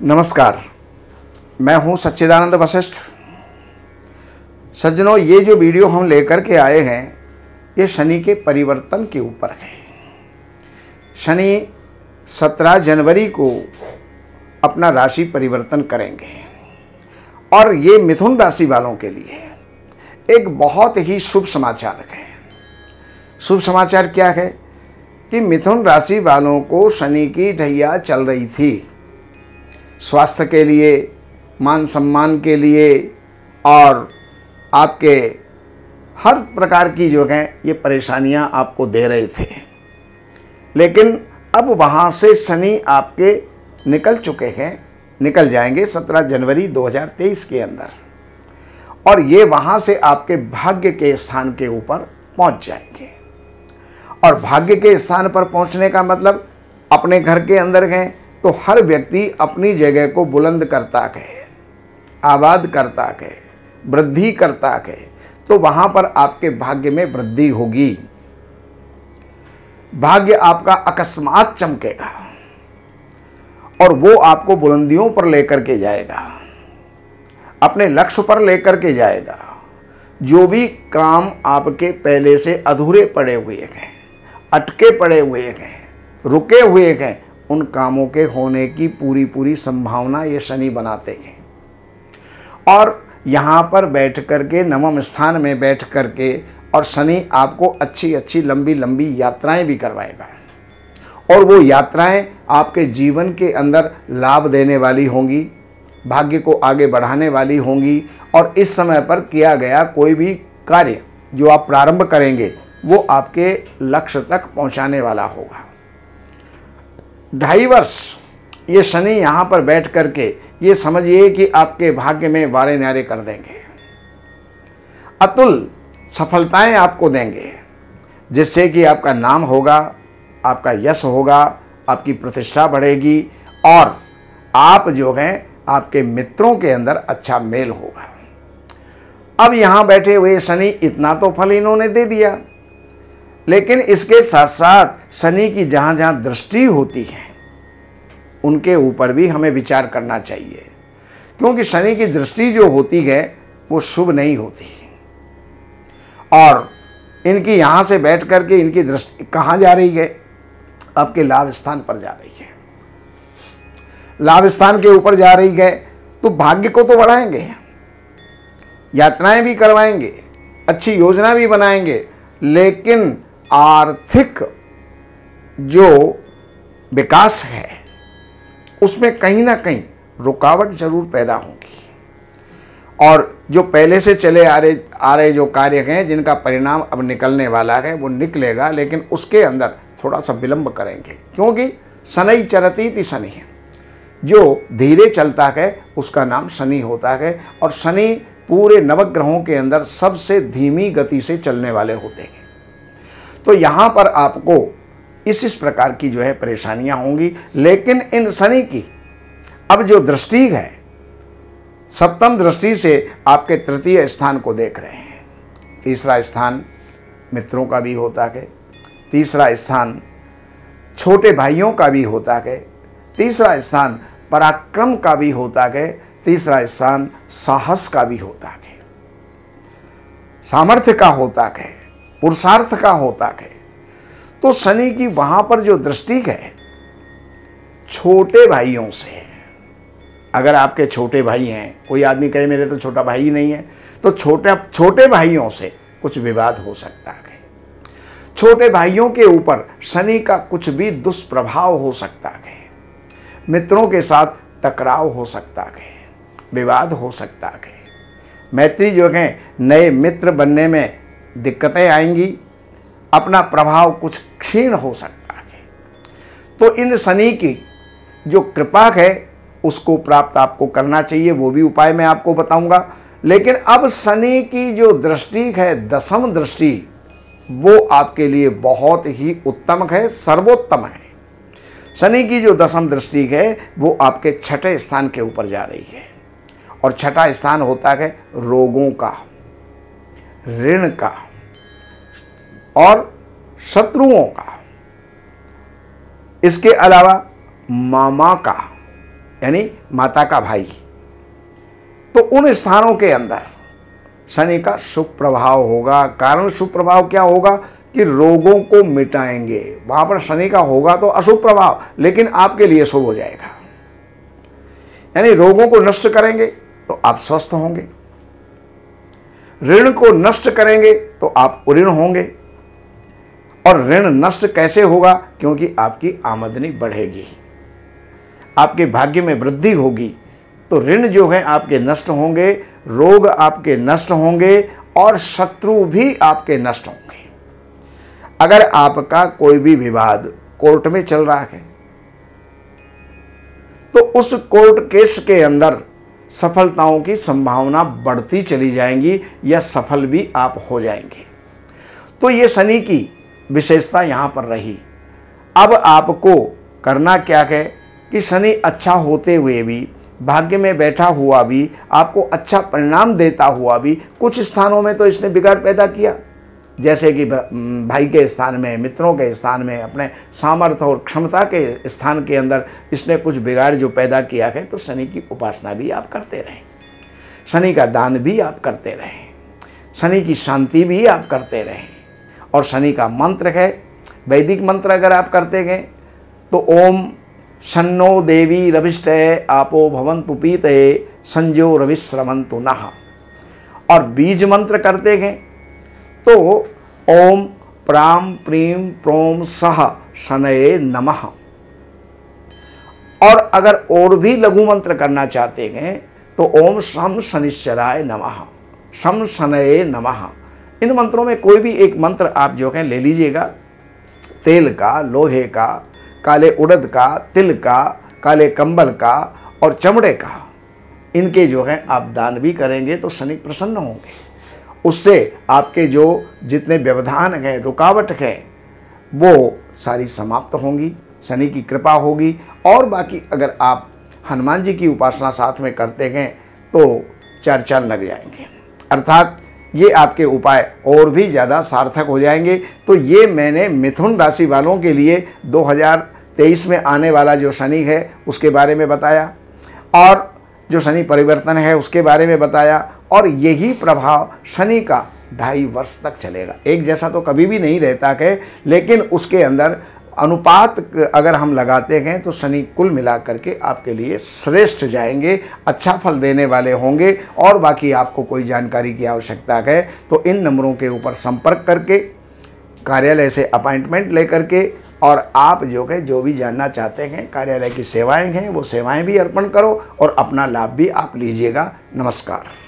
नमस्कार मैं हूं सच्चिदानंद वशिष्ठ सज्जनों ये जो वीडियो हम लेकर के आए हैं ये शनि के परिवर्तन के ऊपर है शनि 17 जनवरी को अपना राशि परिवर्तन करेंगे और ये मिथुन राशि वालों के लिए एक बहुत ही शुभ समाचार है शुभ समाचार क्या है कि मिथुन राशि वालों को शनि की ढैया चल रही थी स्वास्थ्य के लिए मान सम्मान के लिए और आपके हर प्रकार की जो है ये परेशानियां आपको दे रहे थे लेकिन अब वहाँ से शनि आपके निकल चुके हैं निकल जाएंगे 17 जनवरी 2023 के अंदर और ये वहाँ से आपके भाग्य के स्थान के ऊपर पहुँच जाएंगे और भाग्य के स्थान पर पहुँचने का मतलब अपने घर के अंदर हैं तो हर व्यक्ति अपनी जगह को बुलंद करता कहे आबाद करता कहे वृद्धि करता कहे तो वहाँ पर आपके भाग्य में वृद्धि होगी भाग्य आपका अकस्मात चमकेगा और वो आपको बुलंदियों पर लेकर के जाएगा अपने लक्ष्य पर लेकर के जाएगा जो भी काम आपके पहले से अधूरे पड़े हुए हैं अटके पड़े हुए हैं रुके हुए हैं उन कामों के होने की पूरी पूरी संभावना ये शनि बनाते हैं और यहाँ पर बैठ कर के नवम स्थान में बैठ कर के और शनि आपको अच्छी अच्छी लंबी लंबी यात्राएं भी करवाएगा और वो यात्राएं आपके जीवन के अंदर लाभ देने वाली होंगी भाग्य को आगे बढ़ाने वाली होंगी और इस समय पर किया गया कोई भी कार्य जो आप प्रारंभ करेंगे वो आपके लक्ष्य तक पहुंचाने वाला होगा ढाई वर्ष ये शनि यहाँ पर बैठ करके ये समझिए कि आपके भाग्य में वारे न्यारे कर देंगे अतुल सफलताएं आपको देंगे जिससे कि आपका नाम होगा आपका यश होगा आपकी प्रतिष्ठा बढ़ेगी और आप जो हैं आपके मित्रों के अंदर अच्छा मेल होगा अब यहाँ बैठे हुए शनि इतना तो फल इन्होंने दे दिया लेकिन इसके साथ साथ शनि की जहाँ जहाँ दृष्टि होती है उनके ऊपर भी हमें विचार करना चाहिए क्योंकि शनि की दृष्टि जो होती है वो शुभ नहीं होती और इनकी यहाँ से बैठ कर के इनकी दृष्टि कहाँ जा रही है आपके लाभ स्थान पर जा रही है लाभ स्थान के ऊपर जा रही है तो भाग्य को तो बढ़ाएंगे यात्राएं भी करवाएंगे अच्छी योजना भी बनाएंगे लेकिन आर्थिक जो विकास है उसमें कहीं ना कहीं रुकावट जरूर पैदा होगी और जो पहले से चले आ रहे आ रहे जो कार्य हैं जिनका परिणाम अब निकलने वाला है वो निकलेगा लेकिन उसके अंदर थोड़ा सा विलंब करेंगे क्योंकि शनि चरती थी शनि है जो धीरे चलता है उसका नाम शनि होता है और शनि पूरे नवग्रहों के अंदर सबसे धीमी गति से चलने वाले होते हैं तो यहाँ पर आपको इस इस प्रकार की जो है परेशानियाँ होंगी लेकिन इन शनि की अब जो दृष्टि है सप्तम दृष्टि से आपके तृतीय स्थान को देख रहे हैं तीसरा स्थान मित्रों का भी होता है तीसरा स्थान छोटे भाइयों का भी होता है तीसरा स्थान पराक्रम का भी होता है तीसरा स्थान साहस का भी होता है सामर्थ्य का होता है पुरुषार्थ का होता है तो शनि की वहां पर जो दृष्टि है छोटे भाइयों से अगर आपके छोटे भाई हैं कोई आदमी कहे मेरे तो छोटा भाई ही नहीं है तो छोटे छोटे भाइयों से कुछ विवाद हो सकता है छोटे भाइयों के ऊपर शनि का कुछ भी दुष्प्रभाव हो सकता है मित्रों के साथ टकराव हो सकता है विवाद हो सकता है मैत्री जो है नए मित्र बनने में दिक्कतें आएंगी अपना प्रभाव कुछ क्षीण हो सकता है तो इन शनि की जो कृपा है उसको प्राप्त आपको करना चाहिए वो भी उपाय मैं आपको बताऊंगा लेकिन अब शनि की जो दृष्टि है दसम दृष्टि वो आपके लिए बहुत ही उत्तम है सर्वोत्तम है शनि की जो दसम दृष्टि है वो आपके छठे स्थान के ऊपर जा रही है और छठा स्थान होता है रोगों का ऋण का और शत्रुओं का इसके अलावा मामा का यानी माता का भाई तो उन स्थानों के अंदर शनि का शुभ प्रभाव होगा कारण शुभ प्रभाव क्या होगा कि रोगों को मिटाएंगे वहां पर शनि का होगा तो अशुभ प्रभाव लेकिन आपके लिए शुभ हो जाएगा यानी रोगों को नष्ट करेंगे तो आप स्वस्थ होंगे ऋण को नष्ट करेंगे तो आप ऋण होंगे और ऋण नष्ट कैसे होगा क्योंकि आपकी आमदनी बढ़ेगी आपके भाग्य में वृद्धि होगी तो ऋण जो है आपके नष्ट होंगे रोग आपके नष्ट होंगे और शत्रु भी आपके नष्ट होंगे अगर आपका कोई भी विवाद कोर्ट में चल रहा है तो उस कोर्ट केस के अंदर सफलताओं की संभावना बढ़ती चली जाएंगी या सफल भी आप हो जाएंगे तो ये शनि की विशेषता यहाँ पर रही अब आपको करना क्या है कि शनि अच्छा होते हुए भी भाग्य में बैठा हुआ भी आपको अच्छा परिणाम देता हुआ भी कुछ स्थानों में तो इसने बिगाड़ पैदा किया जैसे कि भाई के स्थान में मित्रों के स्थान में अपने सामर्थ्य और क्षमता के स्थान के अंदर इसने कुछ बिगाड़ जो पैदा किया है तो शनि की उपासना भी आप करते रहें शनि का दान भी आप करते रहें शनि की शांति भी आप करते रहें और शनि का मंत्र है वैदिक मंत्र अगर आप करते गए तो ओम शनो देवी रविष्ट है आपो भवंतु पीत है संजो रविश्रवंतु नहा और बीज मंत्र करते गए तो ओम प्राम प्रीम प्रोम सह शनये नमः और अगर और भी लघु मंत्र करना चाहते हैं तो ओम सम शनिश्चराय नमः सम शनये नमः इन मंत्रों में कोई भी एक मंत्र आप जो है ले लीजिएगा तेल का लोहे का काले उड़द का तिल का काले कंबल का और चमड़े का इनके जो है आप दान भी करेंगे तो शनि प्रसन्न होंगे उससे आपके जो जितने व्यवधान हैं रुकावट हैं वो सारी समाप्त होंगी शनि की कृपा होगी और बाकी अगर आप हनुमान जी की उपासना साथ में करते हैं तो चार चार लग जाएंगे अर्थात ये आपके उपाय और भी ज़्यादा सार्थक हो जाएंगे तो ये मैंने मिथुन राशि वालों के लिए 2023 में आने वाला जो शनि है उसके बारे में बताया और जो शनि परिवर्तन है उसके बारे में बताया और यही प्रभाव शनि का ढाई वर्ष तक चलेगा एक जैसा तो कभी भी नहीं रहता है लेकिन उसके अंदर अनुपात अगर हम लगाते हैं तो शनि कुल मिला करके आपके लिए श्रेष्ठ जाएंगे अच्छा फल देने वाले होंगे और बाकी आपको कोई जानकारी की आवश्यकता है तो इन नंबरों के ऊपर संपर्क करके कार्यालय से अपॉइंटमेंट लेकर के और आप जो है जो भी जानना चाहते हैं कार्यालय की सेवाएं हैं वो सेवाएं भी अर्पण करो और अपना लाभ भी आप लीजिएगा नमस्कार